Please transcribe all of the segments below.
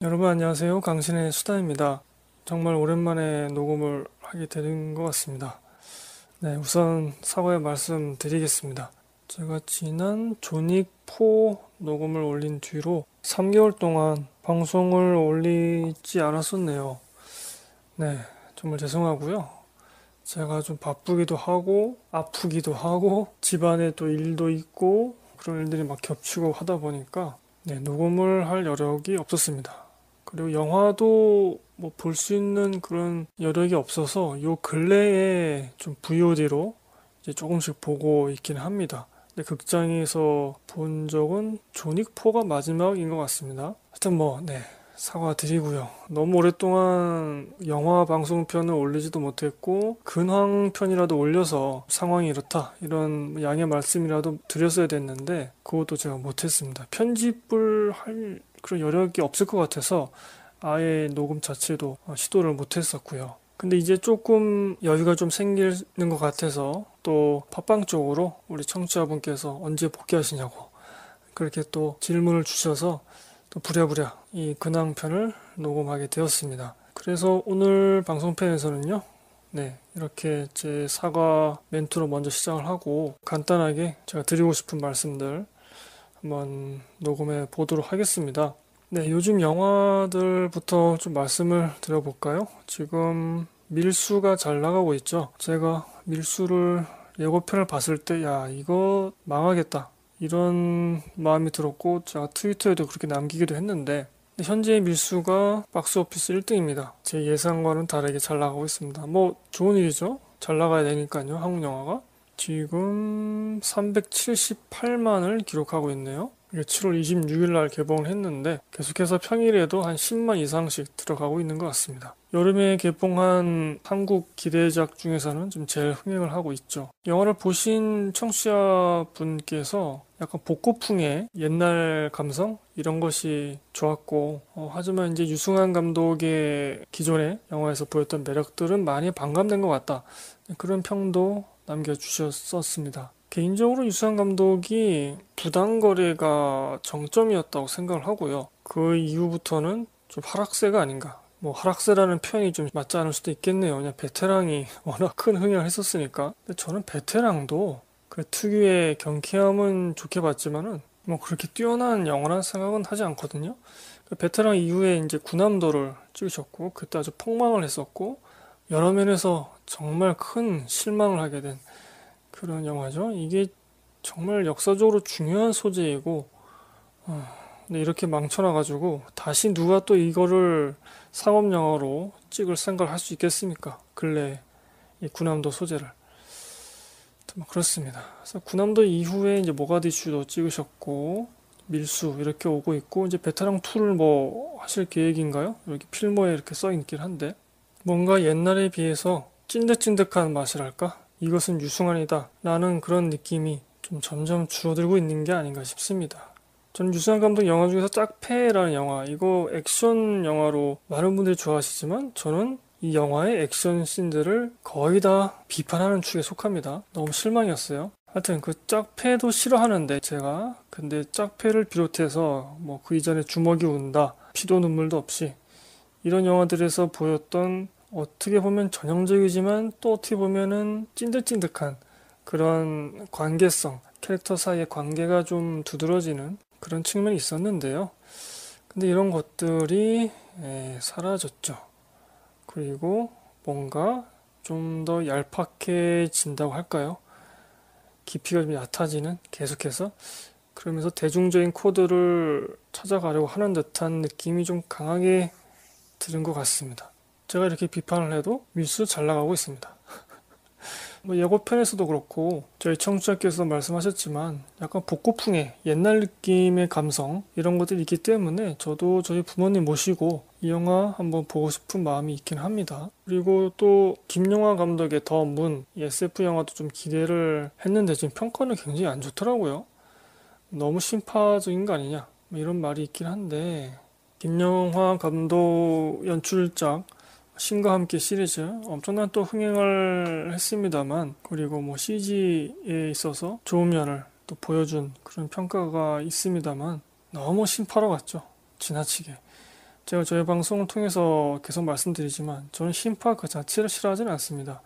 여러분 안녕하세요 강신의 수다입니다 정말 오랜만에 녹음을 하게 되는 것 같습니다 네 우선 사과의 말씀 드리겠습니다 제가 지난 조닉 4 녹음을 올린 뒤로 3개월 동안 방송을 올리지 않았었네요 네 정말 죄송하고요 제가 좀 바쁘기도 하고 아프기도 하고 집안에 또 일도 있고 그런 일들이 막 겹치고 하다 보니까 네, 녹음을 할 여력이 없었습니다. 그리고 영화도 뭐 볼 수 있는 그런 여력이 없어서 요 근래에 좀 VOD로 이제 조금씩 보고 있긴 합니다. 근데 극장에서 본 적은 조닉포가 마지막인 것 같습니다. 하여튼 뭐, 네. 사과드리고요. 너무 오랫동안 영화 방송편을 올리지도 못했고 근황편이라도 올려서 상황이 이렇다 이런 양해 말씀이라도 드렸어야 됐는데 그것도 제가 못했습니다. 편집을 할 그런 여력이 없을 것 같아서 아예 녹음 자체도 어, 시도를 못했었고요. 근데 이제 조금 여유가 좀 생기는 것 같아서 또 팟빵 쪽으로 우리 청취자분께서 언제 복귀하시냐고 그렇게 또 질문을 주셔서 또 부랴부랴 이 근황편을 녹음하게 되었습니다. 그래서 오늘 방송편에서는요, 네, 이렇게 제 사과 멘트로 먼저 시작을 하고 간단하게 제가 드리고 싶은 말씀들 한번 녹음해 보도록 하겠습니다. 네, 요즘 영화들부터 좀 말씀을 드려볼까요? 지금 밀수가 잘 나가고 있죠. 제가 밀수를 예고편을 봤을 때, 야, 이거 망하겠다. 이런 마음이 들었고, 제가 트위터에도 그렇게 남기기도 했는데, 현재 밀수가 박스 오피스 1등입니다. 제 예상과는 다르게 잘 나가고 있습니다. 뭐, 좋은 일이죠? 잘 나가야 되니까요, 한국 영화가. 지금 378만을 기록하고 있네요. 이게 7월 26일 날 개봉을 했는데 계속해서 평일에도 한 10만 이상씩 들어가고 있는 것 같습니다. 여름에 개봉한 한국 기대작 중에서는 좀 제일 흥행을 하고 있죠. 영화를 보신 청취자분께서 약간 복고풍의 옛날 감성 이런 것이 좋았고 어, 하지만 이제 유승환 감독의 기존의 영화에서 보였던 매력들은 많이 반감된 것 같다. 그런 평도 남겨주셨었습니다. 개인적으로 유수환 감독이 부당거래가 정점이었다고 생각을 하고요. 그 이후부터는 좀 하락세가 아닌가. 뭐 하락세라는 표현이 좀 맞지 않을 수도 있겠네요. 그냥 베테랑이 워낙 큰 흥행을 했었으니까. 근데 저는 베테랑도 그 특유의 경쾌함은 좋게 봤지만은 뭐 그렇게 뛰어난 영화라는 생각은 하지 않거든요. 그 베테랑 이후에 이제 군함도를 찍으셨고 그때 아주 폭망을 했었고 여러 면에서 정말 큰 실망을 하게 된 그런 영화죠. 이게 정말 역사적으로 중요한 소재이고, 어, 근데 이렇게 망쳐놔가지고 다시 누가 또 이거를 상업 영화로 찍을 생각을 할 수 있겠습니까? 근래 이군함도 소재를. 그렇습니다. 그래서 구남도 이후에 이제 모가디슈도 찍으셨고 밀수 이렇게 오고 있고 이제 베테랑 2를 뭐 하실 계획인가요? 여기 필모에 이렇게 써 있긴 한데. 뭔가 옛날에 비해서 찐득찐득한 맛이랄까? 이것은 유승환이다 라는 그런 느낌이 좀 점점 줄어들고 있는 게 아닌가 싶습니다. 전 유승환 감독 영화 중에서 짝패라는 영화, 이거 액션 영화로 많은 분들이 좋아하시지만 저는 이 영화의 액션 씬들을 거의 다 비판하는 축에 속합니다. 너무 실망이었어요. 하여튼 그 짝패도 싫어하는데 제가 근데 짝패를 비롯해서 뭐 그 이전에 주먹이 운다 피도 눈물도 없이 이런 영화들에서 보였던 어떻게 보면 전형적이지만 또 어떻게 보면은 찐득찐득한 그런 관계성, 캐릭터 사이의 관계가 좀 두드러지는 그런 측면이 있었는데요. 근데 이런 것들이 에, 예, 사라졌죠. 그리고 뭔가 좀 더 얄팍해진다고 할까요? 깊이가 좀 얕아지는 계속해서 그러면서 대중적인 코드를 찾아가려고 하는 듯한 느낌이 좀 강하게 들은 것 같습니다. 제가 이렇게 비판을 해도 뉴스 잘 나가고 있습니다. 뭐 예고편에서도 그렇고 저희 청취자께서 말씀하셨지만 약간 복고풍의 옛날 느낌의 감성 이런 것들이 있기 때문에 저도 저희 부모님 모시고 이 영화 한번 보고 싶은 마음이 있긴 합니다. 그리고 또 김용화 감독의 더문 SF 영화도 좀 기대를 했는데 지금 평가는 굉장히 안 좋더라고요. 너무 심파적인 거 아니냐 뭐 이런 말이 있긴 한데 김영화 감독 연출작 신과 함께 시리즈 엄청난 또 흥행을 했습니다만 그리고 뭐 CG에 있어서 좋은 면을 또 보여준 그런 평가가 있습니다만 너무 심파로 갔죠 지나치게 제가 저희 방송을 통해서 계속 말씀드리지만 저는 심파그 자체를 싫어하지는 않습니다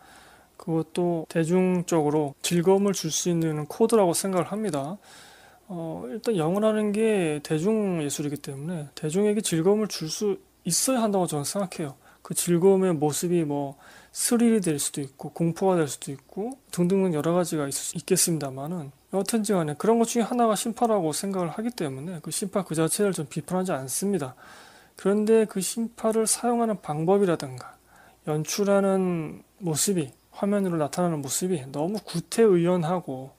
그것도 대중적으로 즐거움을 줄 수 있는 코드라고 생각을 합니다 어, 일단 영어라는 게 대중 예술이기 때문에 대중에게 즐거움을 줄 수 있어야 한다고 저는 생각해요. 그 즐거움의 모습이 뭐 스릴이 될 수도 있고 공포가 될 수도 있고 등등 여러 가지가 있, 겠습니다만은 여튼지 간에 그런 것 중에 하나가 심파라고 생각을 하기 때문에 그 심파 그 자체를 좀 비판하지 않습니다. 그런데 그 심파를 사용하는 방법이라든가 연출하는 모습이 화면으로 나타나는 모습이 너무 구태의연하고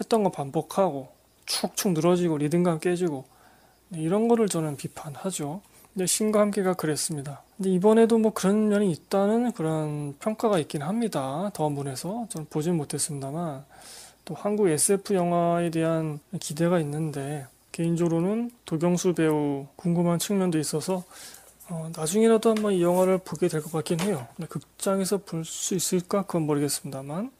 했던 거 반복하고 축축 늘어지고 리듬감 깨지고 네, 이런 거를 저는 비판하죠. 근데 신과 함께가 그랬습니다. 근데 이번에도 뭐 그런 면이 있다는 그런 평가가 있긴 합니다. 더문에서 저는 보진 못했습니다만 또 한국 SF 영화에 대한 기대가 있는데 개인적으로는 도경수 배우 궁금한 측면도 있어서 어, 나중이라도 한번 이 영화를 보게 될 것 같긴 해요. 근데 극장에서 볼 수 있을까 그건 모르겠습니다만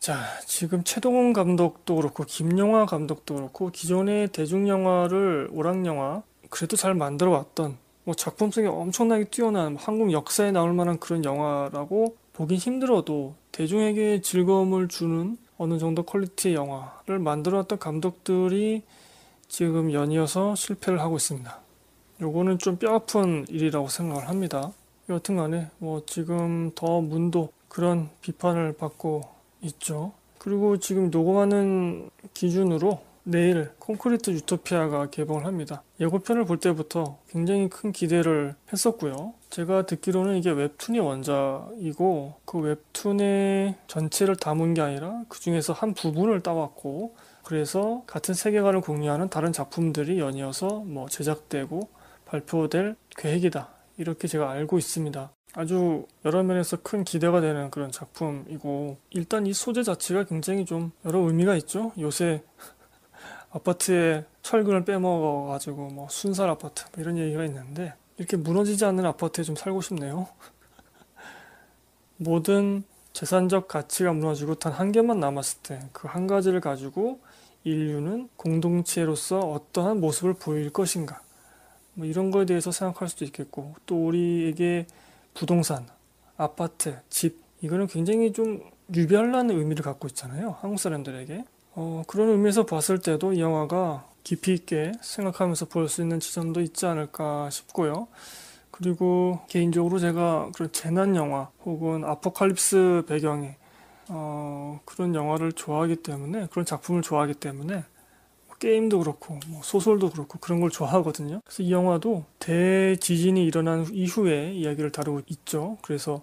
자, 지금 최동훈 감독도 그렇고 김영하 감독도 그렇고 기존의 대중 영화를 오락 영화 그래도 잘 만들어 왔던 뭐 작품성이 엄청나게 뛰어난 한국 역사에 나올 만한 그런 영화라고 보긴 힘들어도 대중에게 즐거움을 주는 어느 정도 퀄리티의 영화를 만들어 왔던 감독들이 지금 연이어서 실패를 하고 있습니다. 요거는 좀 뼈아픈 일이라고 생각을 합니다. 여하튼 간에 뭐 지금 더 문도 그런 비판을 받고 있죠. 그리고 지금 녹음하는 기준으로 내일 콘크리트 유토피아가 개봉을 합니다. 예고편을 볼 때부터 굉장히 큰 기대를 했었고요. 제가 듣기로는 이게 웹툰이 원작이고 그 웹툰의 전체를 담은 게 아니라 그 중에서 한 부분을 따왔고 그래서 같은 세계관을 공유하는 다른 작품들이 연이어서 뭐 제작되고 발표될 계획이다. 이렇게 제가 알고 있습니다. 아주 여러 면에서 큰 기대가 되는 그런 작품이고 일단 이 소재 자체가 굉장히 좀 여러 의미가 있죠. 요새 아파트에 철근을 빼먹어 가지고 뭐 순살 아파트 뭐 이런 얘기가 있는데 이렇게 무너지지 않는 아파트에 좀 살고 싶네요. 모든 재산적 가치가 무너지고 단 한 개만 남았을 때 그 한 가지를 가지고 인류는 공동체로서 어떠한 모습을 보일 것인가 뭐 이런 거에 대해서 생각할 수도 있겠고 또 우리에게 부동산, 아파트, 집 이거는 굉장히 좀 유별난 의미를 갖고 있잖아요. 한국 사람들에게. 어, 그런 의미에서 봤을 때도 이 영화가 깊이 있게 생각하면서 볼 수 있는 지점도 있지 않을까 싶고요. 그리고 개인적으로 제가 그런 재난 영화 혹은 아포칼립스 배경에 어, 그런 영화를 좋아하기 때문에 그런 작품을 좋아하기 때문에 게임도 그렇고 뭐 소설도 그렇고 그런 걸 좋아하거든요. 그래서 이 영화도 대지진이 일어난 이후에 이야기를 다루고 있죠. 그래서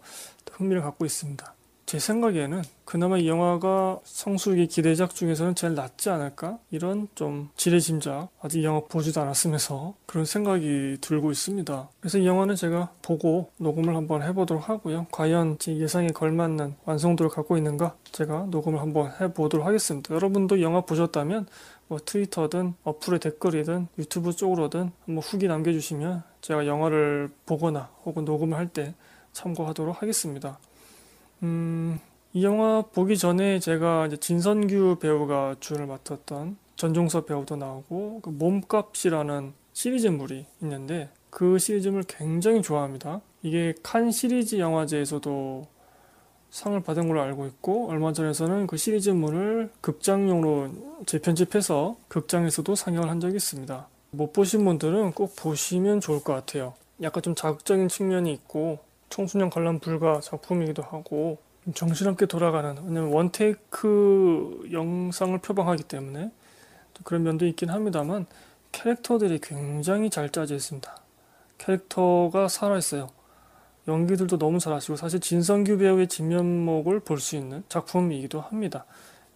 흥미를 갖고 있습니다. 제 생각에는 그나마 이 영화가 성수기 기대작 중에서는 제일 낫지 않을까 이런 좀 지레짐작 아직 영화 보지도 않았으면서 그런 생각이 들고 있습니다 그래서 이 영화는 제가 보고 녹음을 한번 해보도록 하고요 과연 제 예상에 걸맞는 완성도를 갖고 있는가 제가 녹음을 한번 해보도록 하겠습니다 여러분도 영화 보셨다면 뭐 트위터든 어플의 댓글이든 유튜브 쪽으로든 뭐 후기 남겨주시면 제가 영화를 보거나 혹은 녹음을 할 때 참고하도록 하겠습니다. 음, 이 영화 보기 전에 제가 이제 진선규 배우가 주연을 맡았던 전종서 배우도 나오고 그 몸값이라는 시리즈물이 있는데 그 시리즈물 굉장히 좋아합니다. 이게 칸 시리즈 영화제에서도 상을 받은 걸로 알고 있고 얼마 전에서는 그 시리즈물을 극장용으로 재편집해서 극장에서도 상영을 한 적이 있습니다. 못 보신 분들은 꼭 보시면 좋을 것 같아요. 약간 좀 자극적인 측면이 있고 청소년 관람 불가 작품이기도 하고 정신없게 돌아가는 왜냐면 원테이크 영상을 표방하기 때문에 그런 면도 있긴 합니다만 캐릭터들이 굉장히 잘 짜져 있습니다. 캐릭터가 살아있어요. 연기들도 너무 잘하시고 사실 진성규 배우의 진면목을 볼 수 있는 작품이기도 합니다.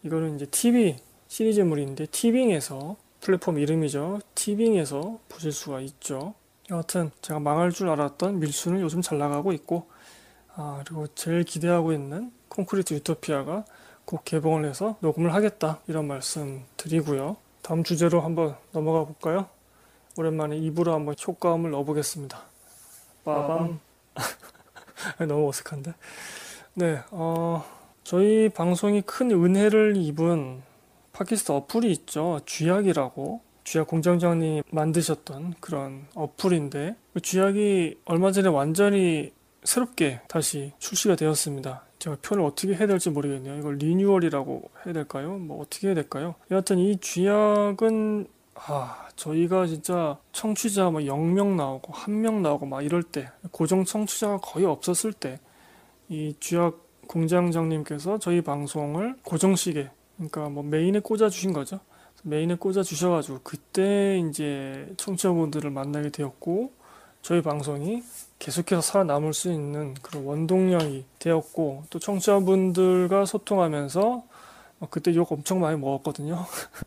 이거는 이제 TV 시리즈물인데 티빙에서 플랫폼 이름이죠. 티빙에서 보실 수가 있죠. 여하튼 제가 망할 줄 알았던 밀수는 요즘 잘 나가고 있고 아, 그리고 제일 기대하고 있는 콘크리트 유토피아가 곧 개봉을 해서 녹음을 하겠다 이런 말씀 드리고요. 다음 주제로 한번 넘어가 볼까요? 오랜만에 입으로 한번 효과음을 넣어보겠습니다. 빠밤. 너무 어색한데. 네, 어, 저희 방송이 큰 은혜를 입은 팟캐스트 어플이 있죠. 쥐약이라고. 쥐약 공장장님 만드셨던 그런 어플인데, 그 쥐약이 얼마 전에 완전히 새롭게 다시 출시가 되었습니다. 제가 표현을 어떻게 해야 될지 모르겠네요. 이걸 리뉴얼이라고 해야 될까요? 뭐 어떻게 해야 될까요? 여하튼 이 쥐약은, 아, 저희가 진짜 청취자 막 0명 나오고 1명 나오고 막 이럴 때 고정 청취자가 거의 없었을 때이 주약 공장장님께서 저희 방송을 고정식에 그러니까 뭐 메인에 꽂아 주신 거죠. 메인에 꽂아 주셔가지고 그때 이제 청취자분들을 만나게 되었고 저희 방송이 계속해서 살아남을 수 있는 그런 원동력이 되었고 또 청취자분들과 소통하면서 어, 그때 욕 엄청 많이 먹었거든요.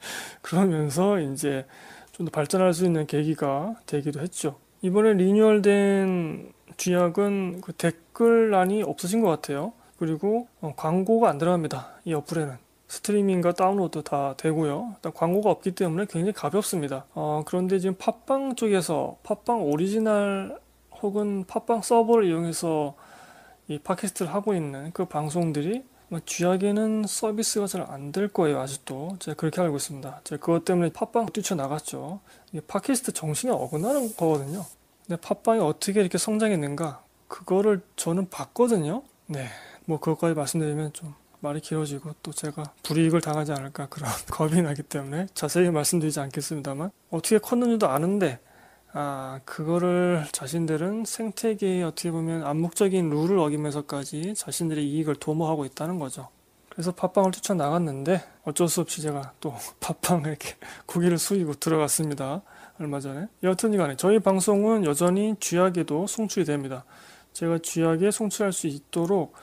그러면서 이제 좀 더 발전할 수 있는 계기가 되기도 했죠. 이번에 리뉴얼된 쥐약은 그 댓글란이 없어진 것 같아요. 그리고 어, 광고가 안 들어갑니다. 이 어플에는. 스트리밍과 다운로드 다 되고요. 일단 광고가 없기 때문에 굉장히 가볍습니다. 어, 그런데 지금 팟빵 쪽에서 팟빵 오리지널 혹은 팟빵 서버를 이용해서 이 팟캐스트를 하고 있는 그 방송들이 쥐약에는 서비스가 잘 안 될 거예요 아직도 제가 그렇게 알고 있습니다 제가 그것 때문에 팟빵 뛰쳐나갔죠 이게 팟캐스트 정신에 어긋나는 거거든요 근데 팟빵이 어떻게 이렇게 성장했는가 그거를 저는 봤거든요 네뭐 그것까지 말씀드리면 좀 말이 길어지고 또 제가 불이익을 당하지 않을까 그런 겁이 나기 때문에 자세히 말씀드리지 않겠습니다만 어떻게 컸는지도 아는데 아, 그거를 자신들은 생태계에 어떻게 보면 암묵적인 룰을 어기면서까지 자신들의 이익을 도모하고 있다는 거죠. 그래서 팟빵을 쫓아 나갔는데 어쩔 수 없이 제가 또 팟빵에 이렇게 고개를 숙이고 들어갔습니다. 얼마 전에. 여튼 이간에 저희 방송은 여전히 쥐약에도 송출이 됩니다. 제가 쥐약에 송출할 수 있도록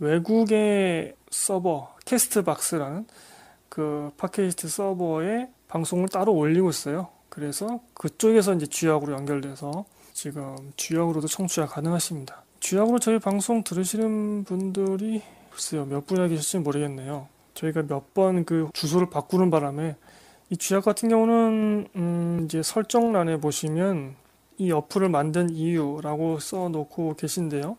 외국의 서버, 캐스트박스라는 그 팟캐스트 서버에 방송을 따로 올리고 있어요. 그래서 그쪽에서 이제 주약으로 연결돼서 지금 주약으로도 청취가 가능하십니다. 주약으로 저희 방송 들으시는 분들이 글쎄요 몇 분이나 계실지 모르겠네요. 저희가 몇 번 그 주소를 바꾸는 바람에 이 주약 같은 경우는 음 이제 설정란에 보시면 이 어플을 만든 이유라고 써 놓고 계신데요.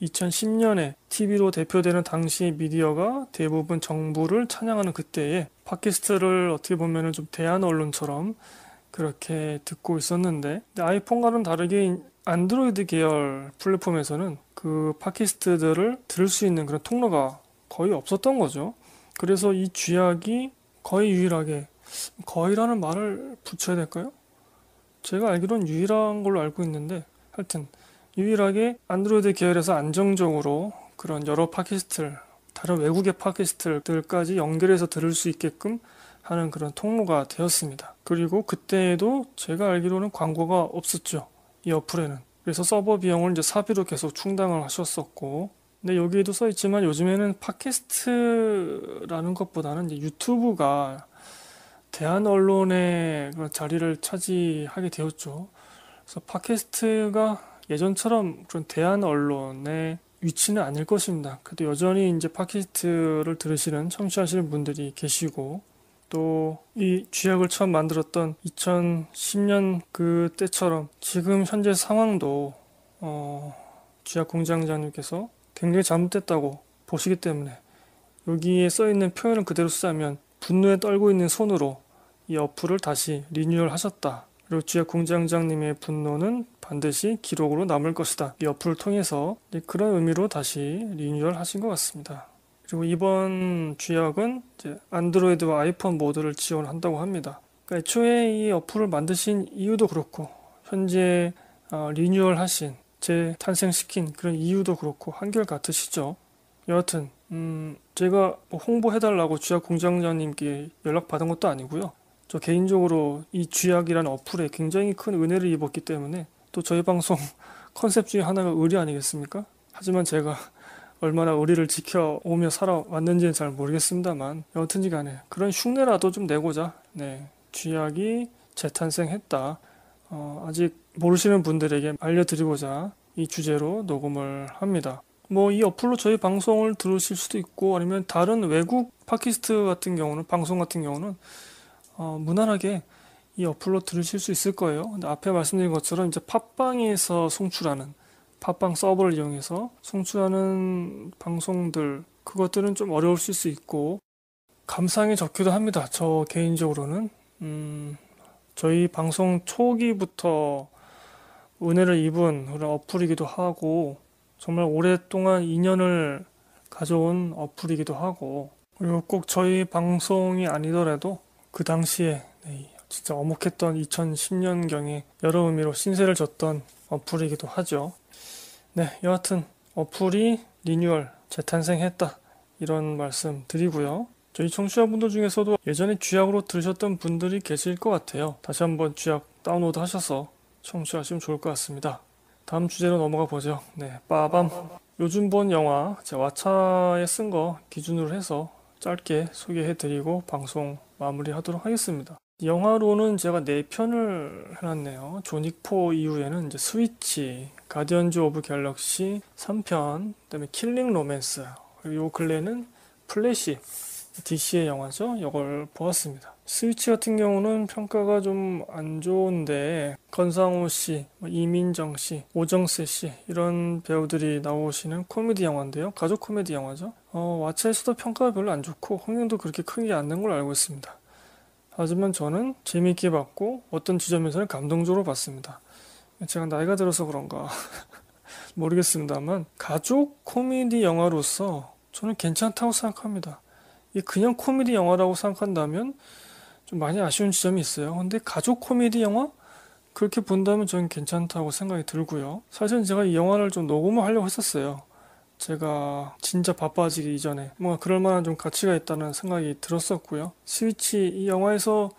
2010년에 TV로 대표되는 당시 미디어가 대부분 정부를 찬양하는 그때에 팟캐스트를 어떻게 보면은 좀 대한 언론처럼 그렇게 듣고 있었는데 아이폰과는 다르게 안드로이드 계열 플랫폼에서는 그 팟캐스트들을 들을 수 있는 그런 통로가 거의 없었던 거죠. 그래서 이 쥐약이 거의 유일하게 거의라는 말을 붙여야 될까요? 제가 알기로는 유일한 걸로 알고 있는데 하여튼 유일하게 안드로이드 계열에서 안정적으로 그런 여러 팟캐스트를 다른 외국의 팟캐스트들까지 연결해서 들을 수 있게끔 하는 그런 통로가 되었습니다. 그리고 그때에도 제가 알기로는 광고가 없었죠. 이 어플에는. 그래서 서버 비용을 이제 사비로 계속 충당을 하셨었고. 근데 여기에도 써 있지만 요즘에는 팟캐스트라는 것보다는 이제 유튜브가 대한 언론의 자리를 차지하게 되었죠. 그래서 팟캐스트가 예전처럼 그런 대한 언론의 위치는 아닐 것입니다. 그래도 여전히 이제 팟캐스트를 들으시는 청취하시는 분들이 계시고 또이 쥐약을 처음 만들었던 2010년 그때처럼 지금 현재 상황도 어, 쥐약 공장장님께서 굉장히 잘못됐다고 보시기 때문에 여기에 써 있는 표현을 그대로 쓰자면 분노에 떨고 있는 손으로 이 어플을 다시 리뉴얼 하셨다. 그리고 쥐약 공장장님의 분노는 반드시 기록으로 남을 것이다. 이 어플을 통해서 그런 의미로 다시 리뉴얼 하신 것 같습니다. 그리고 이번 주약은 안드로이드와 아이폰 모드를 지원한다고 합니다. 그러니까 애초에 이 어플을 만드신 이유도 그렇고 현재 어, 리뉴얼하신 재탄생시킨 그런 이유도 그렇고 한결같으시죠. 여하튼 음, 제가 뭐 홍보해달라고 쥐약 공장장님께 연락받은 것도 아니고요. 저 개인적으로 이 쥐약이라는 어플에 굉장히 큰 은혜를 입었기 때문에 또 저희 방송 컨셉 중에 하나가 의리 아니겠습니까? 하지만 제가 얼마나 우리를 지켜오며 살아왔는지는 잘 모르겠습니다만 여튼지 간에 그런 흉내라도 좀 내고자 네, 쥐약이 재탄생했다. 어, 아직 모르시는 분들에게 알려드리고자 이 주제로 녹음을 합니다. 뭐 이 어플로 저희 방송을 들으실 수도 있고 아니면 다른 외국 팟캐스트 같은 경우는 방송 같은 경우는 어, 무난하게 이 어플로 들으실 수 있을 거예요. 근데 앞에 말씀드린 것처럼 이제 팟빵에서 송출하는 팟빵 서버를 이용해서 송출하는 방송들 그것들은 좀 어려울 수 있고 감상이 적기도 합니다. 저 개인적으로는 음, 저희 방송 초기부터 은혜를 입은 그런 어플이기도 하고 정말 오랫동안 인연을 가져온 어플이기도 하고 그리고 꼭 저희 방송이 아니더라도 그 당시에 네, 진짜 어묵했던 2010년경에 여러 의미로 신세를 졌던 어플이기도 하죠. 네, 여하튼 어플이 리뉴얼 재탄생했다 이런 말씀 드리고요. 저희 청취자분들 중에서도 예전에 쥐약으로 들으셨던 분들이 계실 것 같아요. 다시 한번 쥐약 다운로드 하셔서 청취하시면 좋을 것 같습니다. 다음 주제로 넘어가 보죠. 네, 빠밤. 요즘 본 영화 제왓차에쓴 거 기준으로 해서 짧게 소개해드리고 방송 마무리하도록 하겠습니다. 영화로는 제가 4편을 해놨네요. 존익포 이후에는 이제 스위치 가디언즈 오브 갤럭시 3편, 그다음에 킬링 로맨스. 요 근래는 플래시 DC의 영화죠. 이걸 보았습니다. 스위치 같은 경우는 평가가 좀 안 좋은데 건상호 씨, 뭐 이민정 씨, 오정세 씨 이런 배우들이 나오시는 코미디 영화인데요. 가족 코미디 영화죠. 어, 왓챠에서도 평가가 별로 안 좋고 흥행도 그렇게 크게 안된걸 알고 있습니다. 하지만 저는 재미있게 봤고 어떤 지점에서는 감동적으로 봤습니다. 제가 나이가 들어서 그런가 모르겠습니다만 가족 코미디 영화로서 저는 괜찮다고 생각합니다. 이 그냥 코미디 영화라고 생각한다면 좀 많이 아쉬운 지점이 있어요. 근데 가족 코미디 영화 그렇게 본다면 저는 괜찮다고 생각이 들고요. 사실은 제가 이 영화를 좀 녹음을 하려고 했었어요. 제가 진짜 바빠지기 이전에 뭔가 그럴 만한 좀 가치가 있다는 생각이 들었었고요. 스위치 이 영화에서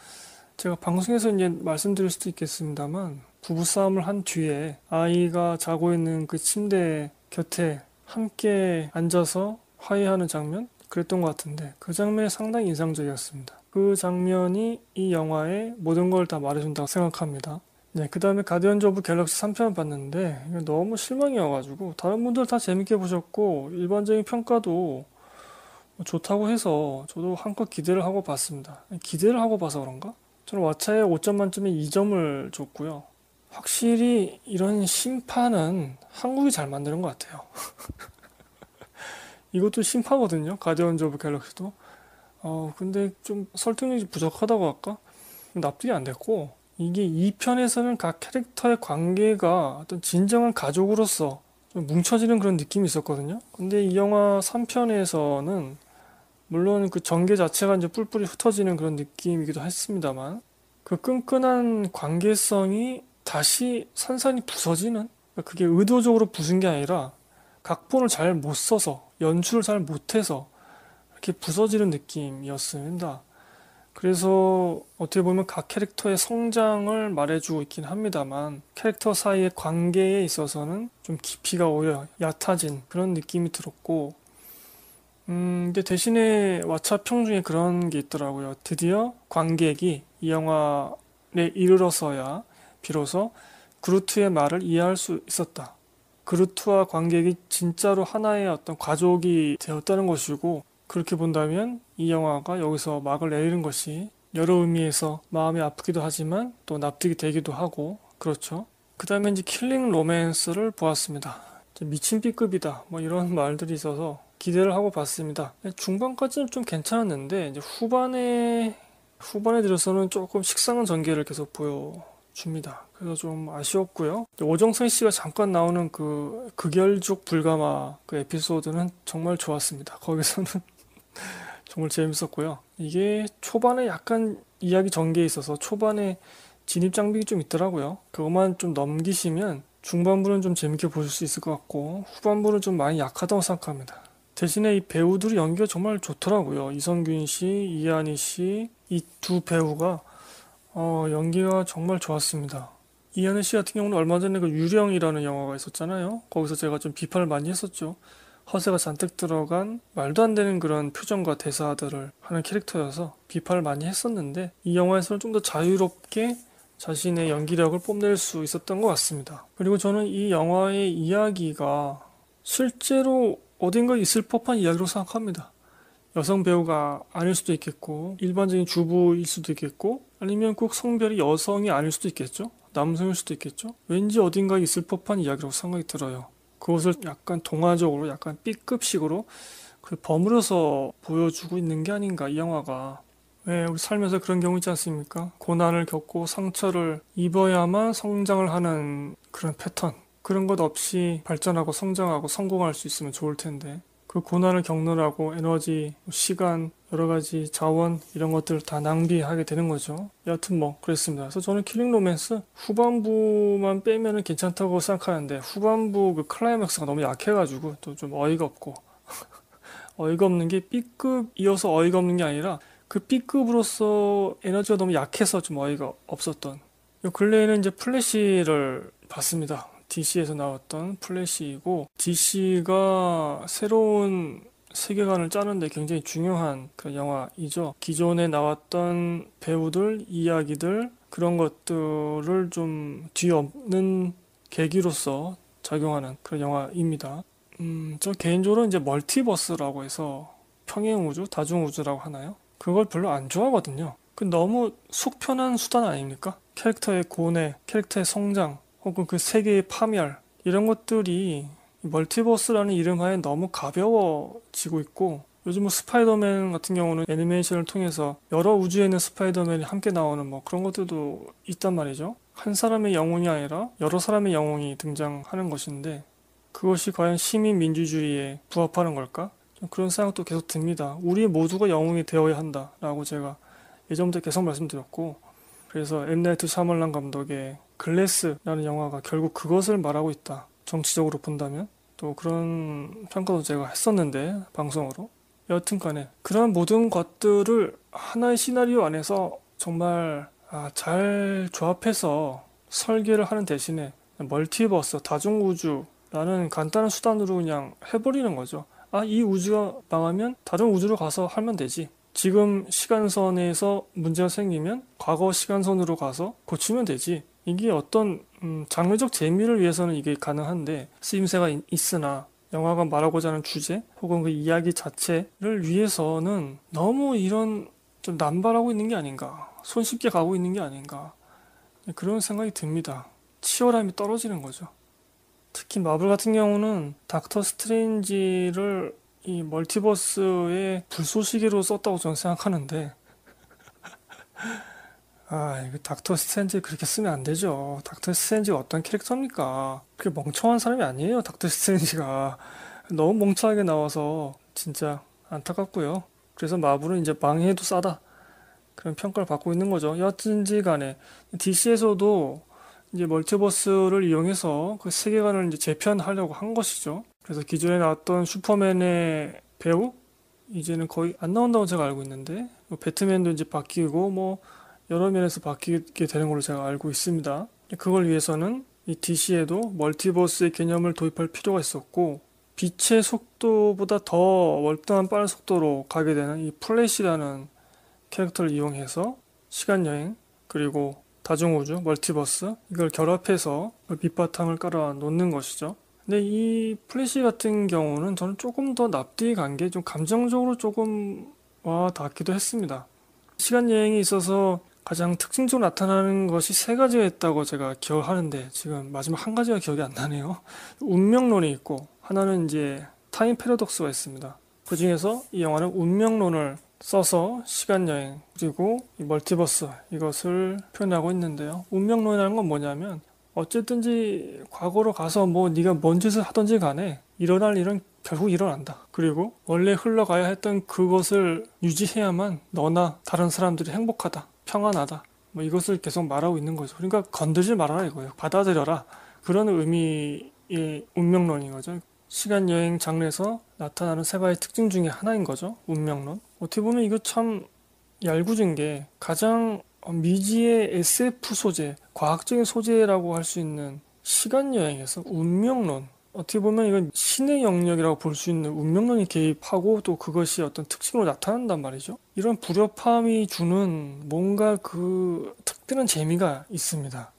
제가 방송에서 이제 말씀드릴 수도 있겠습니다만 부부싸움을 한 뒤에 아이가 자고 있는 그 침대 곁에 함께 앉아서 화해하는 장면? 그랬던 것 같은데 그 장면이 상당히 인상적이었습니다. 그 장면이 이 영화의 모든 걸 다 말해준다고 생각합니다. 네, 그 다음에 가디언즈 오브 갤럭시 3편을 봤는데 너무 실망이어가지고 다른 분들 다 재밌게 보셨고 일반적인 평가도 뭐 좋다고 해서 저도 한껏 기대를 하고 봤습니다. 기대를 하고 봐서 그런가? 저는 왓챠에 5점 만점에 2점을 줬고요. 확실히 이런 심판은 한국이 잘 만드는 것 같아요. 이것도 심판거든요 가디언즈 오브 갤럭시도. 어, 근데 좀 설득력이 부족하다고 할까? 납득이 안 됐고, 이게 2편에서는 각 캐릭터의 관계가 어떤 진정한 가족으로서 좀 뭉쳐지는 그런 느낌이 있었거든요. 근데 이 영화 3편에서는 물론 그 전개 자체가 이제 뿔뿔이 흩어지는 그런 느낌이기도 했습니다만, 그 끈끈한 관계성이 다시 산산이 부서지는 그게 의도적으로 부순 게 아니라 각본을 잘 못 써서 연출을 잘 못해서 이렇게 부서지는 느낌이었습니다. 그래서 어떻게 보면 각 캐릭터의 성장을 말해주고 있긴 합니다만 캐릭터 사이의 관계에 있어서는 좀 깊이가 오히려 얕아진 그런 느낌이 들었고 음 근데 대신에 왓챠 평중에 그런 게 있더라고요. 드디어 관객이 이 영화에 이르러서야 비로소 그루트의 말을 이해할 수 있었다. 그루트와 관객이 진짜로 하나의 어떤 가족이 되었다는 것이고 그렇게 본다면 이 영화가 여기서 막을 내리는 것이 여러 의미에서 마음이 아프기도 하지만 또 납득이 되기도 하고 그렇죠. 그 다음에 이제 킬링 로맨스를 보았습니다. 미친 B급이다 뭐 이런 말들이 있어서 기대를 하고 봤습니다. 네, 중반까지는 좀 괜찮았는데 후반에 후반에 들어서는 조금 식상한 전개를 계속 보여 줍니다. 그래서 좀 아쉬웠고요. 오정선 씨가 잠깐 나오는 그 극열족 불가마 그 에피소드는 정말 좋았습니다. 거기서는 정말 재밌었고요. 이게 초반에 약간 이야기 전개에 있어서 초반에 진입 장벽이 좀 있더라고요. 그것만 좀 넘기시면 중반부는 좀 재밌게 보실 수 있을 것 같고 후반부는 좀 많이 약하다고 생각합니다. 대신에 이 배우들이 연기가 정말 좋더라고요. 이성균 씨, 이한희 씨, 이 두 배우가 어, 연기가 정말 좋았습니다. 이하늘 씨 같은 경우는 얼마 전에 그 유령이라는 영화가 있었잖아요. 거기서 제가 좀 비판을 많이 했었죠. 허세가 잔뜩 들어간 말도 안 되는 그런 표정과 대사들을 하는 캐릭터여서 비판을 많이 했었는데 이 영화에서는 좀 더 자유롭게 자신의 연기력을 뽐낼 수 있었던 것 같습니다. 그리고 저는 이 영화의 이야기가 실제로 어딘가 있을 법한 이야기로 생각합니다. 여성 배우가 아닐 수도 있겠고 일반적인 주부일 수도 있겠고 아니면 꼭 성별이 여성이 아닐 수도 있겠죠. 남성일 수도 있겠죠. 왠지 어딘가에 있을 법한 이야기라고 생각이 들어요. 그것을 약간 동화적으로 약간 B급식으로 그 버무려서 보여주고 있는 게 아닌가 이 영화가 왜 우리 살면서 그런 경우 있지 않습니까? 고난을 겪고 상처를 입어야만 성장을 하는 그런 패턴 그런 것 없이 발전하고 성장하고 성공할 수 있으면 좋을 텐데 그 고난을 겪느라고 에너지, 뭐 시간, 여러 가지 자원 이런 것들다 낭비하게 되는 거죠. 여하튼 뭐 그랬습니다. 그래서 저는 킬링 로맨스 후반부만 빼면은 괜찮다고 생각하는데 후반부 그 클라이맥스가 너무 약해가지고 또 좀 어이가 없고 어이가 없는 게 B급이어서 어이가 없는 게 아니라 그 B급으로서 에너지가 너무 약해서 좀 어이가 없었던 요 근래에는 이제 플래시를 봤습니다. DC에서 나왔던 플래시이고 DC가 새로운 세계관을 짜는데 굉장히 중요한 그런 영화이죠. 기존에 나왔던 배우들, 이야기들, 그런 것들을 좀 뒤엎는 계기로서 작용하는 그런 영화입니다. 음, 저 개인적으로 이제 멀티버스라고 해서 평행우주, 다중우주라고 하나요? 그걸 별로 안 좋아하거든요. 그 너무 속편한 수단 아닙니까? 캐릭터의 고뇌, 캐릭터의 성장, 혹은 그 세계의 파멸 이런 것들이 멀티버스라는 이름하에 너무 가벼워지고 있고 요즘은 스파이더맨 같은 경우는 애니메이션을 통해서 여러 우주에 있는 스파이더맨이 함께 나오는 뭐 그런 것들도 있단 말이죠. 한 사람의 영웅이 아니라 여러 사람의 영웅이 등장하는 것인데 그것이 과연 시민 민주주의에 부합하는 걸까? 그런 생각도 계속 듭니다. 우리 모두가 영웅이 되어야 한다라고 제가 예전부터 계속 말씀드렸고 그래서 엠나이트 샤멀란 감독의 글래스라는 영화가 결국 그것을 말하고 있다. 정치적으로 본다면 또 그런 평가도 제가 했었는데 방송으로 여튼간에 그런 모든 것들을 하나의 시나리오 안에서 정말 아, 잘 조합해서 설계를 하는 대신에 멀티버스 다중우주라는 간단한 수단으로 그냥 해버리는 거죠. 아 이 우주가 망하면 다른 우주로 가서 하면 되지. 지금 시간선에서 문제가 생기면 과거 시간선으로 가서 고치면 되지. 이게 어떤 음, 장르적 재미를 위해서는 이게 가능한데 쓰임새가 있으나 영화가 말하고자 하는 주제 혹은 그 이야기 자체를 위해서는 너무 이런 좀 남발하고 있는 게 아닌가 손쉽게 가고 있는 게 아닌가 그런 생각이 듭니다. 치열함이 떨어지는 거죠. 특히 마블 같은 경우는 닥터 스트레인지를 이 멀티버스의 불쏘시개로 썼다고 저는 생각하는데 아 이거 닥터 스탠지 그렇게 쓰면 안 되죠 닥터 스탠지가 어떤 캐릭터입니까 그렇게 멍청한 사람이 아니에요 닥터 스탠지가 너무 멍청하게 나와서 진짜 안타깝고요 그래서 마블은 이제 망해도 싸다 그런 평가를 받고 있는 거죠 여하튼지 간에 DC에서도 이제 멀티버스를 이용해서 그 세계관을 이제 재편하려고 한 것이죠 그래서 기존에 나왔던 슈퍼맨의 배우 이제는 거의 안 나온다고 제가 알고 있는데 뭐 배트맨도 이제 바뀌고 뭐 여러 면에서 바뀌게 되는 걸로 제가 알고 있습니다. 그걸 위해서는 이 DC에도 멀티버스의 개념을 도입할 필요가 있었고 빛의 속도보다 더 월등한 빠른 속도로 가게 되는 이 플래시라는 캐릭터를 이용해서 시간 여행 그리고 다중우주 멀티버스 이걸 결합해서 밑바탕을 깔아 놓는 것이죠. 근데 이 플래시 같은 경우는 저는 조금 더납득이간 게 좀 감정적으로 조금 와 닿기도 했습니다. 시간 여행이 있어서 가장 특징적으로 나타나는 것이 세 가지가 있다고 제가 기억하는데 지금 마지막 한 가지가 기억이 안 나네요. 운명론이 있고 하나는 이제 타임 패러독스가 있습니다. 그 중에서 이 영화는 운명론을 써서 시간 여행 그리고 멀티버스 이것을 표현하고 있는데요. 운명론이라는 건 뭐냐면 어쨌든지 과거로 가서 뭐 네가 뭔 짓을 하든지 간에 일어날 일은 결국 일어난다. 그리고 원래 흘러가야 했던 그것을 유지해야만 너나 다른 사람들이 행복하다, 평안하다. 뭐 이것을 계속 말하고 있는 거죠. 그러니까 건들지 말아라 이거예요. 받아들여라. 그런 의미의 운명론인 거죠. 시간 여행 장르에서 나타나는 세바의 특징 중에 하나인 거죠. 운명론. 어떻게 보면 이거 참 얄궂은 게 가장 어, 미지의 SF 소재, 과학적인 소재라고 할 수 있는 시간 여행에서 운명론 어떻게 보면 이건 신의 영역이라고 볼 수 있는 운명론이 개입하고 또 그것이 어떤 특징으로 나타난단 말이죠. 이런 불협화이 주는 뭔가 그 특별한 재미가 있습니다.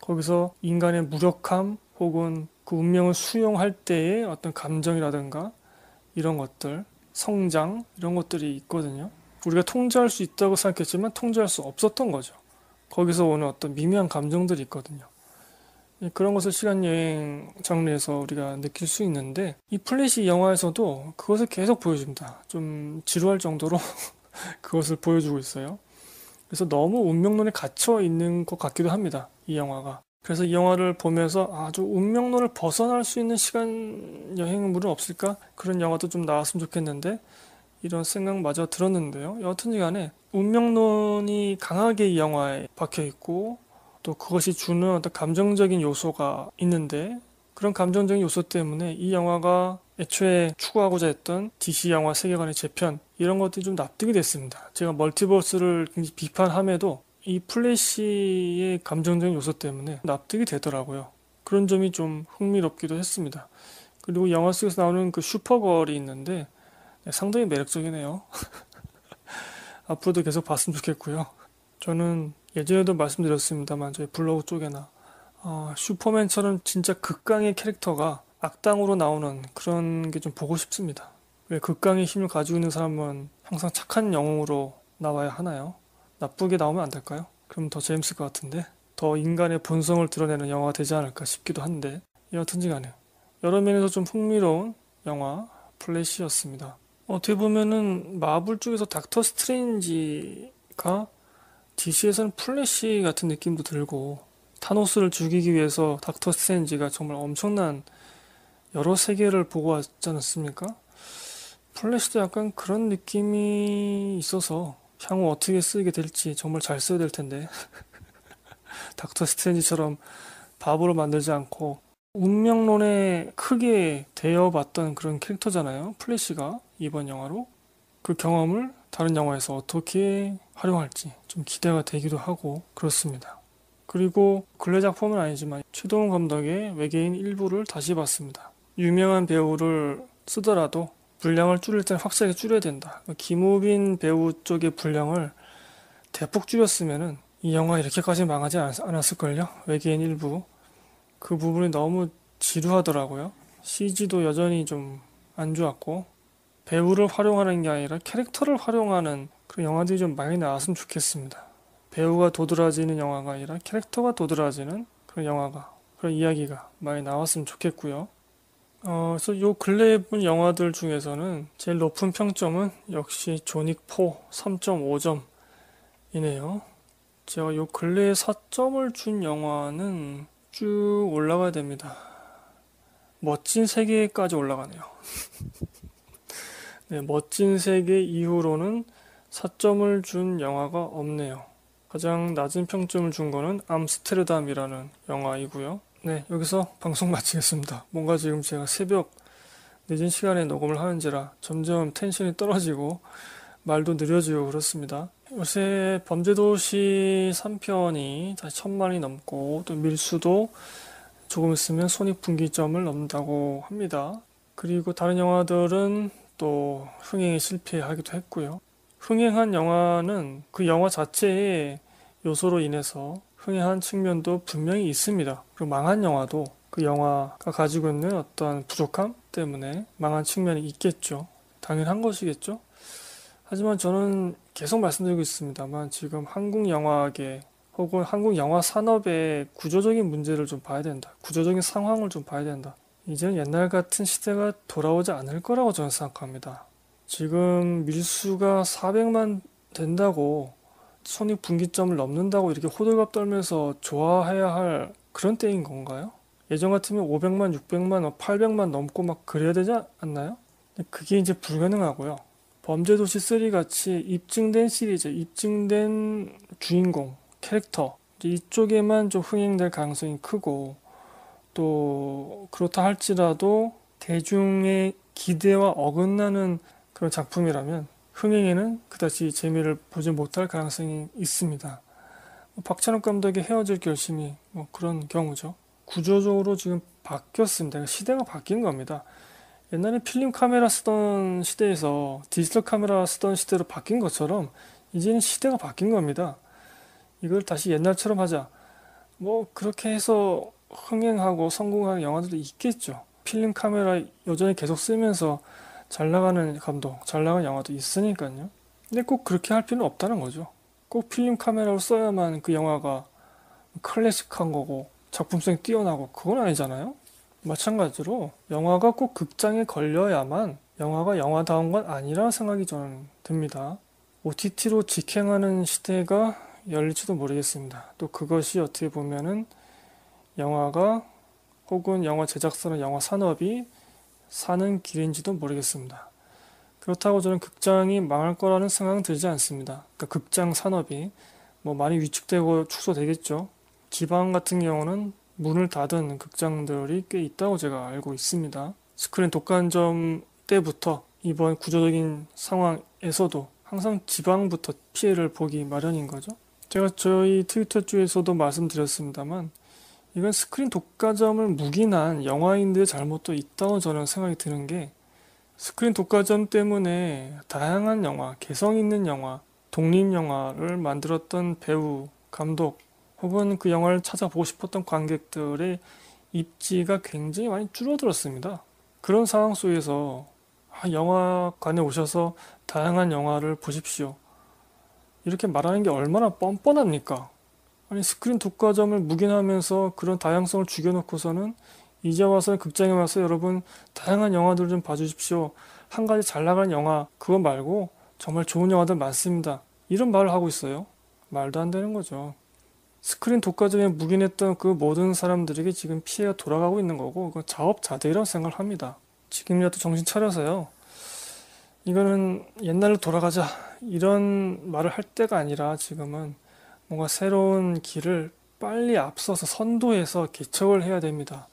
거기서 인간의 무력함 혹은 그 운명을 수용할 때의 어떤 감정이라든가 이런 것들, 성장 이런 것들이 있거든요. 우리가 통제할 수 있다고 생각했지만 통제할 수 없었던 거죠. 거기서 오는 어떤 미묘한 감정들이 있거든요. 예, 그런 것을 시간여행 장르에서 우리가 느낄 수 있는데 이 플래시 영화에서도 그것을 계속 보여줍니다. 좀 지루할 정도로 그것을 보여주고 있어요. 그래서 너무 운명론에 갇혀 있는 것 같기도 합니다. 이 영화가. 그래서 이 영화를 보면서 아주 운명론을 벗어날 수 있는 시간 여행물은 없을까? 그런 영화도 좀 나왔으면 좋겠는데 이런 생각마저 들었는데요. 여하튼 간에 운명론이 강하게 이 영화에 박혀 있고 또 그것이 주는 어떤 감정적인 요소가 있는데 그런 감정적인 요소 때문에 이 영화가 애초에 추구하고자 했던 DC 영화 세계관의 재편 이런 것들이 좀 납득이 됐습니다. 제가 멀티버스를 굉장히 비판함에도 이 플래시의 감정적인 요소 때문에 납득이 되더라고요. 그런 점이 좀 흥미롭기도 했습니다. 그리고 영화 속에서 나오는 그 슈퍼걸이 있는데 네, 상당히 매력적이네요. 앞으로도 계속 봤으면 좋겠고요. 저는 예전에도 말씀드렸습니다만 저희 블로그 쪽에나 어, 슈퍼맨처럼 진짜 극강의 캐릭터가 악당으로 나오는 그런 게 좀 보고 싶습니다. 왜 극강의 힘을 가지고 있는 사람은 항상 착한 영웅으로 나와야 하나요? 나쁘게 나오면 안 될까요? 그럼 더 재밌을 것 같은데 더 인간의 본성을 드러내는 영화가 되지 않을까 싶기도 한데 여하튼지 간에 여러 면에서 좀 흥미로운 영화 플래시였습니다. 어떻게 보면은 마블 쪽에서 닥터 스트레인지가 DC에서는 플래시 같은 느낌도 들고 타노스를 죽이기 위해서 닥터 스트레인지가 정말 엄청난 여러 세계를 보고 왔지 않습니까 플래시도 약간 그런 느낌이 있어서 향후 어떻게 쓰게 될지 정말 잘 써야 될 텐데 닥터 스트레인지처럼 바보로 만들지 않고 운명론에 크게 대여받던 그런 캐릭터잖아요 플래시가 이번 영화로 그 경험을 다른 영화에서 어떻게 활용할지 좀 기대가 되기도 하고 그렇습니다. 그리고 근래 작품은 아니지만 최동훈 감독의 외계인 일부를 다시 봤습니다. 유명한 배우를 쓰더라도 분량을 줄일 때는 확실하게 줄여야 된다. 김우빈 배우 쪽의 분량을 대폭 줄였으면은 이 영화 이렇게까지 망하지 않았을걸요? 외계인 일부. 그 부분이 너무 지루하더라고요. CG도 여전히 좀 안 좋았고, 배우를 활용하는 게 아니라 캐릭터를 활용하는 그런 영화들이 좀 많이 나왔으면 좋겠습니다. 배우가 도드라지는 영화가 아니라 캐릭터가 도드라지는 그런 영화가 그런 이야기가 많이 나왔으면 좋겠고요. 어, 그래서 요 근래에 본 영화들 중에서는 제일 높은 평점은 역시 조닉포 3.5점이네요. 제가 요 근래에 4점을 준 영화는 쭉 올라가야 됩니다. 멋진 세계까지 올라가네요. 네, 멋진 세계 이후로는 4점을 준 영화가 없네요. 가장 낮은 평점을 준 거는 암스테르담이라는 영화이고요. 네, 여기서 방송 마치겠습니다. 뭔가 지금 제가 새벽 늦은 시간에 녹음을 하는지라 점점 텐션이 떨어지고 말도 느려지고 그렇습니다. 요새 범죄도시 3편이 다시 천만이 넘고 또 밀수도 조금 있으면 손익분기점을 넘는다고 합니다. 그리고 다른 영화들은 또 흥행이 실패하기도 했고요. 흥행한 영화는 그 영화 자체의 요소로 인해서 흥행한 측면도 분명히 있습니다. 그리고 망한 영화도 그 영화가 가지고 있는 어떤 부족함 때문에 망한 측면이 있겠죠. 당연한 것이겠죠. 하지만 저는 계속 말씀드리고 있습니다만 지금 한국 영화계 혹은 한국 영화 산업의 구조적인 문제를 좀 봐야 된다. 구조적인 상황을 좀 봐야 된다. 이젠 옛날 같은 시대가 돌아오지 않을 거라고 저는 생각합니다. 지금 밀수가 400만 된다고 손익분기점을 넘는다고 이렇게 호들갑 떨면서 좋아해야 할 그런 때인 건가요? 예전 같으면 500만, 600만, 800만 넘고 막 그래야 되지 않나요? 그게 이제 불가능하고요. 범죄도시 3 같이 입증된 시리즈, 입증된 주인공, 캐릭터 이쪽에만 좀 흥행될 가능성이 크고 또 그렇다 할지라도 대중의 기대와 어긋나는 그런 작품이라면 흥행에는 그다지 재미를 보지 못할 가능성이 있습니다. 뭐 박찬욱 감독이 헤어질 결심이 뭐 그런 경우죠. 구조적으로 지금 바뀌었습니다. 그러니까 시대가 바뀐 겁니다. 옛날에 필름 카메라 쓰던 시대에서 디지털 카메라 쓰던 시대로 바뀐 것처럼 이제는 시대가 바뀐 겁니다. 이걸 다시 옛날처럼 하자. 뭐 그렇게 해서 흥행하고 성공하는 영화들도 있겠죠. 필름 카메라 여전히 계속 쓰면서 잘 나가는 감독, 잘 나가는 영화도 있으니까요. 근데 꼭 그렇게 할 필요는 없다는 거죠. 꼭 필름 카메라로 써야만 그 영화가 클래식한 거고 작품성이 뛰어나고 그건 아니잖아요. 마찬가지로 영화가 꼭 극장에 걸려야만 영화가 영화다운 건 아니라 생각이 저는 듭니다. OTT로 직행하는 시대가 열릴지도 모르겠습니다. 또 그것이 어떻게 보면은 영화가 혹은 영화 제작사나 영화 산업이 사는 길인지도 모르겠습니다. 그렇다고 저는 극장이 망할 거라는 생각은 들지 않습니다. 그러니까 극장 산업이 뭐 많이 위축되고 축소되겠죠. 지방 같은 경우는 문을 닫은 극장들이 꽤 있다고 제가 알고 있습니다. 스크린 독감점 때부터 이번 구조적인 상황에서도 항상 지방부터 피해를 보기 마련인 거죠. 제가 저희 트위터 쪽에서도 말씀드렸습니다만 이건 스크린 독과점을 묵인한 영화인들의 잘못도 있다고 저는 생각이 드는 게 스크린 독과점 때문에 다양한 영화, 개성 있는 영화, 독립 영화를 만들었던 배우, 감독 혹은 그 영화를 찾아보고 싶었던 관객들의 입지가 굉장히 많이 줄어들었습니다. 그런 상황 속에서 아, 영화관에 오셔서 다양한 영화를 보십시오. 이렇게 말하는 게 얼마나 뻔뻔합니까? 아니 스크린 독과점을 묵인하면서 그런 다양성을 죽여놓고서는 이제 와서 극장에 와서 여러분 다양한 영화들 좀 봐주십시오. 한 가지 잘 나가는 영화 그거 말고 정말 좋은 영화들 많습니다. 이런 말을 하고 있어요. 말도 안 되는 거죠. 스크린 독과점에 묵인했던 그 모든 사람들에게 지금 피해가 돌아가고 있는 거고 그건 자업자대라고 생각을 합니다. 지금이라도 정신 차려서요. 이거는 옛날로 돌아가자 이런 말을 할 때가 아니라 지금은 뭔가 새로운 길을 빨리 앞서서 선도해서 개척을 해야 됩니다.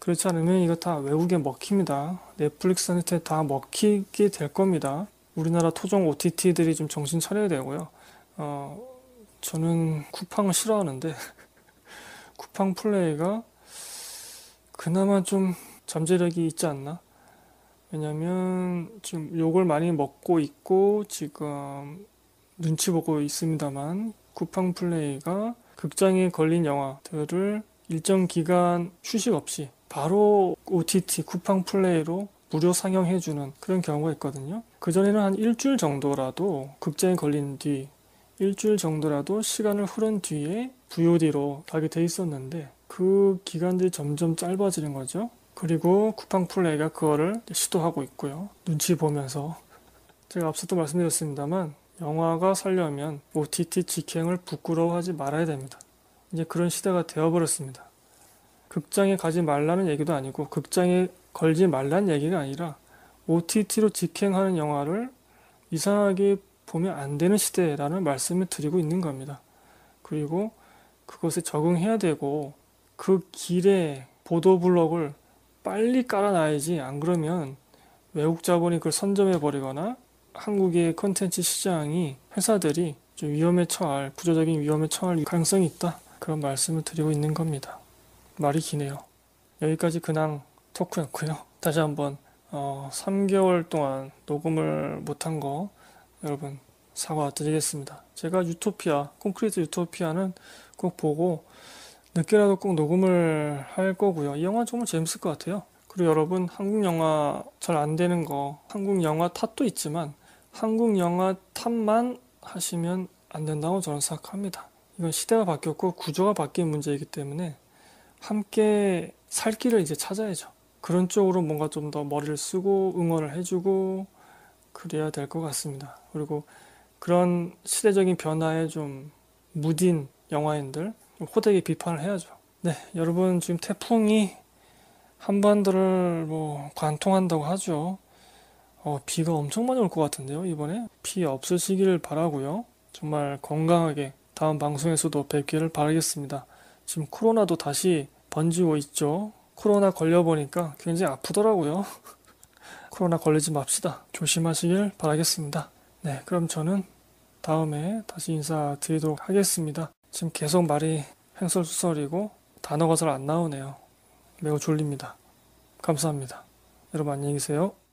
그렇지 않으면 이거 다 외국에 먹힙니다. 넷플릭스한테 다 먹히게 될 겁니다. 우리나라 토종 OTT들이 좀 정신 차려야 되고요. 어, 저는 쿠팡을 싫어하는데 쿠팡 플레이가 그나마 좀 잠재력이 있지 않나? 왜냐면 지금 욕을 많이 먹고 있고 지금 눈치 보고 있습니다만 쿠팡 플레이가 극장에 걸린 영화들을 일정 기간 휴식 없이 바로 OTT 쿠팡 플레이로 무료 상영해주는 그런 경우가 있거든요. 그전에는 한 일주일 정도라도 극장에 걸린 뒤 일주일 정도라도 시간을 흐른 뒤에 VOD로 가게 돼 있었는데 그 기간들이 점점 짧아지는 거죠. 그리고 쿠팡 플레이가 그거를 시도하고 있고요. 눈치 보면서 제가 앞서도 말씀드렸습니다만 영화가 살려면 OTT 직행을 부끄러워하지 말아야 됩니다. 이제 그런 시대가 되어버렸습니다. 극장에 가지 말라는 얘기도 아니고 극장에 걸지 말라는 얘기가 아니라 OTT로 직행하는 영화를 이상하게 보면 안 되는 시대라는 말씀을 드리고 있는 겁니다. 그리고 그것에 적응해야 되고 그 길에 보도 블록을 빨리 깔아놔야지 안 그러면 외국 자본이 그걸 선점해 버리거나 한국의 컨텐츠 시장이 회사들이 좀 위험에 처할 구조적인 위험에 처할 가능성이 있다 그런 말씀을 드리고 있는 겁니다. 말이 기네요. 여기까지 그냥 토크였고요. 다시 한번 어, 3개월 동안 녹음을 못한 거 여러분 사과드리겠습니다. 제가 유토피아 콘크리트 유토피아는 꼭 보고 늦게라도 꼭 녹음을 할 거고요. 이 영화 정말 재밌을 것 같아요. 그리고 여러분 한국 영화 잘 안 되는 거 한국 영화 탓도 있지만 한국 영화 탑만 하시면 안 된다고 저는 생각합니다. 이건 시대가 바뀌었고 구조가 바뀐 문제이기 때문에 함께 살 길을 이제 찾아야죠. 그런 쪽으로 뭔가 좀 더 머리를 쓰고 응원을 해주고 그래야 될 것 같습니다. 그리고 그런 시대적인 변화에 좀 무딘 영화인들 좀 호되게 비판을 해야죠. 네, 여러분 지금 태풍이 한반도를 뭐 관통한다고 하죠. 어, 비가 엄청 많이 올 것 같은데요, 이번에? 비 없으시길 바라고요. 정말 건강하게 다음 방송에서도 뵙기를 바라겠습니다. 지금 코로나도 다시 번지고 있죠. 코로나 걸려보니까 굉장히 아프더라고요. 코로나 걸리지 맙시다. 조심하시길 바라겠습니다. 네, 그럼 저는 다음에 다시 인사드리도록 하겠습니다. 지금 계속 말이 횡설수설이고 단어가 잘 안 나오네요. 매우 졸립니다. 감사합니다. 여러분 안녕히 계세요.